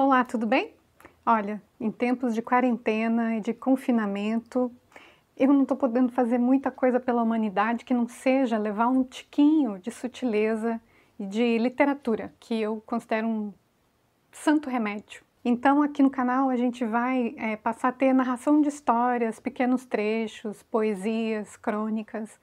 Olá, tudo bem? Olha, em tempos de quarentena e de confinamento, eu não estou podendo fazer muita coisa pela humanidade que não seja levar um tiquinho de sutileza e de literatura, que eu considero um santo remédio. Então, aqui no canal, a gente vai é, passar a ter narração de histórias, pequenos trechos, poesias, crônicas,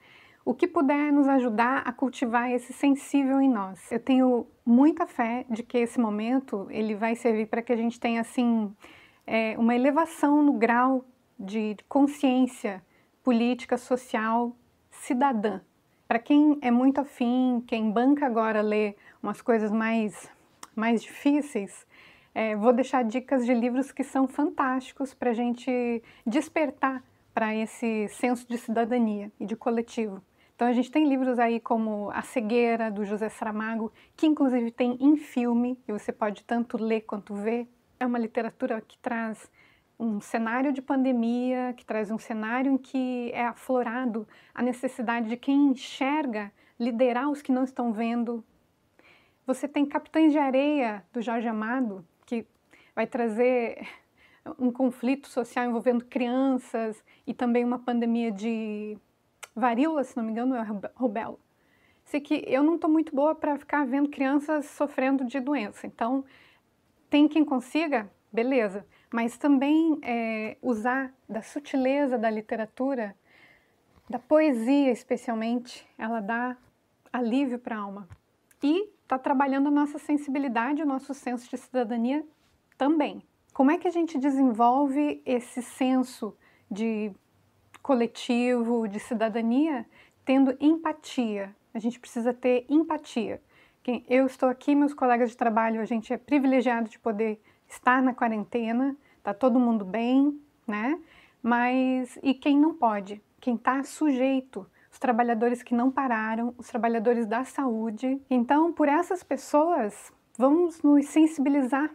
o que puder nos ajudar a cultivar esse sensível em nós. Eu tenho muita fé de que esse momento ele vai servir para que a gente tenha assim é, uma elevação no grau de consciência política, social, cidadã. Para quem é muito afim, quem banca agora ler umas coisas mais, mais difíceis, é, vou deixar dicas de livros que são fantásticos para a gente despertar para esse senso de cidadania e de coletivo. Então a gente tem livros aí como A Cegueira, do José Saramago, que inclusive tem em filme, e você pode tanto ler quanto ver. É uma literatura que traz um cenário de pandemia, que traz um cenário em que é aflorado a necessidade de quem enxerga liderar os que não estão vendo. Você tem Capitães de Areia, do Jorge Amado, que vai trazer um conflito social envolvendo crianças e também uma pandemia de varíola, se não me engano, é rubéola. Sei que eu não estou muito boa para ficar vendo crianças sofrendo de doença. Então, tem quem consiga, beleza. Mas também é, usar da sutileza da literatura, da poesia especialmente, ela dá alívio para a alma. E está trabalhando a nossa sensibilidade, o nosso senso de cidadania também. Como é que a gente desenvolve esse senso de coletivo, de cidadania, tendo empatia. A gente precisa ter empatia. Eu estou aqui, meus colegas de trabalho, a gente é privilegiado de poder estar na quarentena, tá todo mundo bem, né? Mas e quem não pode? Quem está sujeito? Os trabalhadores que não pararam, os trabalhadores da saúde. Então, por essas pessoas, vamos nos sensibilizar,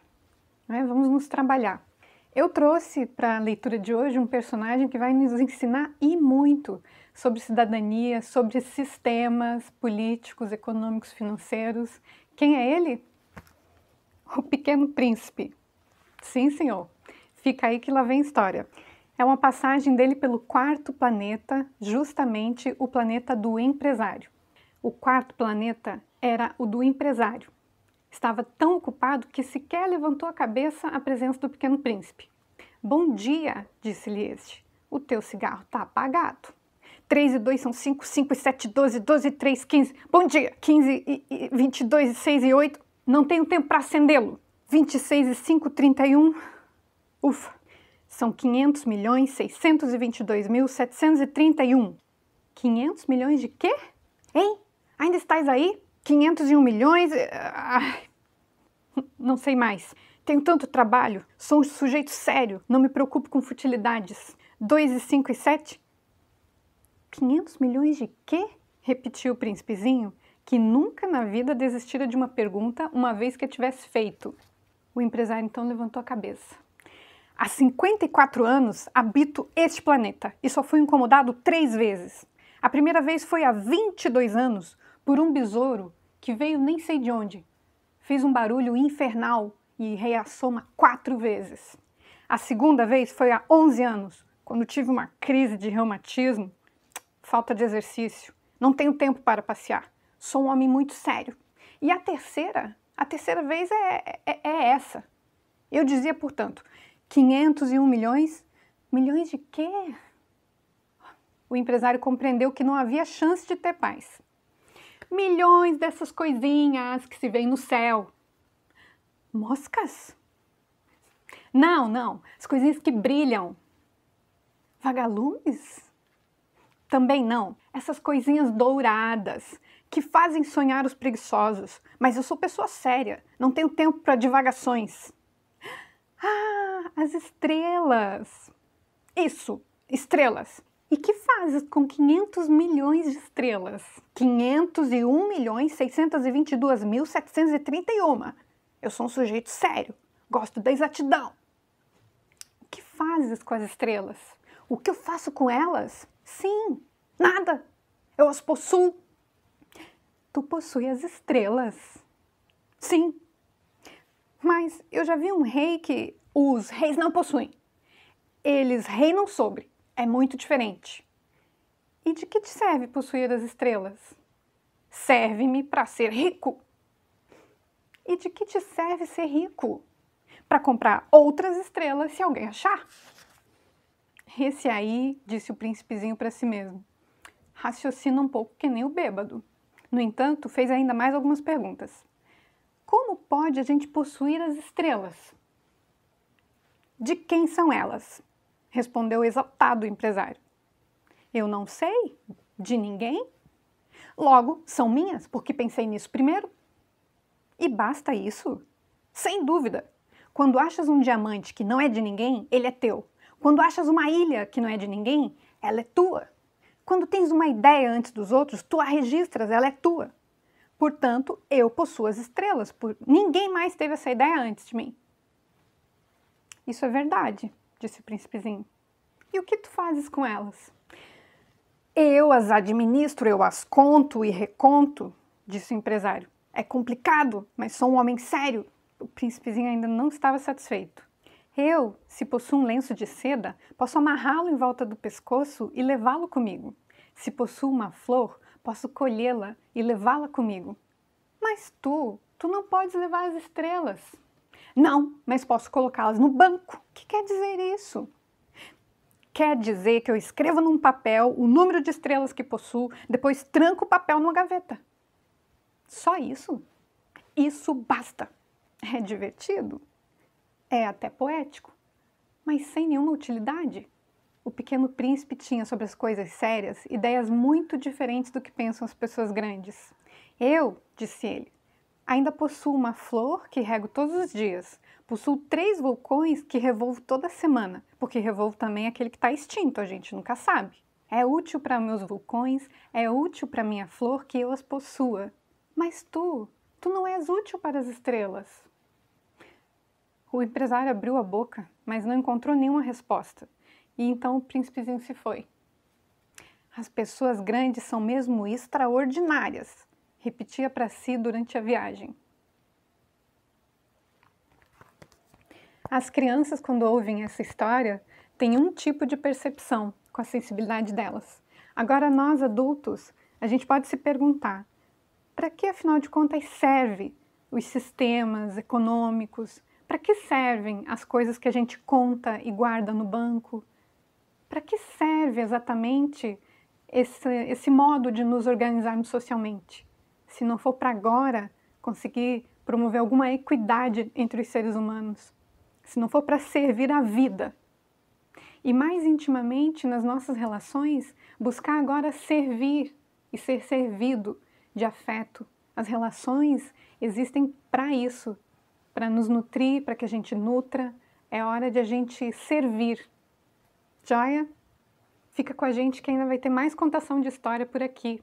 né? vamos nos trabalhar. Eu trouxe para a leitura de hoje um personagem que vai nos ensinar e muito sobre cidadania, sobre sistemas políticos, econômicos, financeiros. Quem é ele? O Pequeno Príncipe. Sim, senhor. Fica aí que lá vem história. É uma passagem dele pelo quarto planeta, justamente o planeta do empresário. O quarto planeta era o do empresário. Estava tão ocupado que sequer levantou a cabeça à presença do pequeno príncipe. Bom dia, disse-lhe este. O teu cigarro está apagado. 3 e 2 são 5, 5 e 7, 12, 12 e 3, 15. Bom dia! 15 e, e 22 seis 6 e 8. Não tenho tempo para acendê-lo. 26 e 5, 31. Ufa! São 500 milhões dois mil um. 500 milhões de quê? Hein? Ainda estás aí? 501 milhões. Eh, ai, não sei mais. Tenho tanto trabalho, sou um sujeito sério, não me preocupo com futilidades. 2 e 5 e 7? 500 milhões de quê? repetiu o príncipezinho, que nunca na vida desistira de uma pergunta uma vez que a tivesse feito. O empresário então levantou a cabeça. Há 54 anos habito este planeta e só fui incomodado três vezes. A primeira vez foi há 22 anos por um besouro que veio nem sei de onde, fez um barulho infernal e reassoma quatro vezes. A segunda vez foi há 11 anos, quando tive uma crise de reumatismo, falta de exercício, não tenho tempo para passear, sou um homem muito sério. E a terceira, a terceira vez é, é, é essa. Eu dizia, portanto, 501 milhões, milhões de quê? O empresário compreendeu que não havia chance de ter paz milhões dessas coisinhas que se vêem no céu. Moscas? Não, não, as coisinhas que brilham. Vagalumes? Também não. Essas coisinhas douradas que fazem sonhar os preguiçosos. Mas eu sou pessoa séria, não tenho tempo para divagações. Ah, as estrelas! Isso, estrelas e que faz com 500 milhões de estrelas. 501 milhões 622 mil 731. Eu sou um sujeito sério, gosto da exatidão. O que fazes com as estrelas? O que eu faço com elas? Sim, nada. Eu as possuo. Tu possui as estrelas. Sim. Mas eu já vi um rei que os reis não possuem. Eles reinam sobre é muito diferente. E de que te serve possuir as estrelas? Serve-me para ser rico. E de que te serve ser rico? Para comprar outras estrelas se alguém achar. Esse aí, disse o príncipezinho para si mesmo, raciocina um pouco que nem o bêbado. No entanto, fez ainda mais algumas perguntas. Como pode a gente possuir as estrelas? De quem são elas? respondeu exaltado o empresário. Eu não sei de ninguém. Logo, são minhas, porque pensei nisso primeiro. E basta isso? Sem dúvida. Quando achas um diamante que não é de ninguém, ele é teu. Quando achas uma ilha que não é de ninguém, ela é tua. Quando tens uma ideia antes dos outros, tu a registras, ela é tua. Portanto, eu possuo as estrelas, por... ninguém mais teve essa ideia antes de mim. Isso é verdade disse o príncipezinho. E o que tu fazes com elas? Eu as administro, eu as conto e reconto, disse o empresário. É complicado, mas sou um homem sério. O príncipezinho ainda não estava satisfeito. Eu, se possuo um lenço de seda, posso amarrá-lo em volta do pescoço e levá-lo comigo. Se possuo uma flor, posso colhê-la e levá-la comigo. Mas tu, tu não podes levar as estrelas. Não, mas posso colocá-las no banco. O que quer dizer isso? Quer dizer que eu escrevo num papel o número de estrelas que possuo, depois tranco o papel numa gaveta. Só isso? Isso basta. É divertido? É até poético, mas sem nenhuma utilidade. O Pequeno Príncipe tinha sobre as coisas sérias ideias muito diferentes do que pensam as pessoas grandes. Eu, disse ele, Ainda possuo uma flor que rego todos os dias. Possuo três vulcões que revolvo toda semana, porque revolvo também aquele que está extinto, a gente nunca sabe. É útil para meus vulcões, é útil para minha flor que eu as possua. Mas tu, tu não és útil para as estrelas. O empresário abriu a boca, mas não encontrou nenhuma resposta. E então o príncipezinho se foi. As pessoas grandes são mesmo extraordinárias repetia para si durante a viagem. As crianças, quando ouvem essa história, têm um tipo de percepção com a sensibilidade delas. Agora, nós adultos, a gente pode se perguntar: para que, afinal de contas, serve os sistemas econômicos? Para que servem as coisas que a gente conta e guarda no banco? Para que serve exatamente esse, esse modo de nos organizarmos socialmente? se não for para agora, conseguir promover alguma equidade entre os seres humanos, se não for para servir a vida. E mais intimamente, nas nossas relações, buscar agora servir e ser servido de afeto. As relações existem para isso, para nos nutrir, para que a gente nutra. É hora de a gente servir. Joia? Fica com a gente que ainda vai ter mais contação de história por aqui.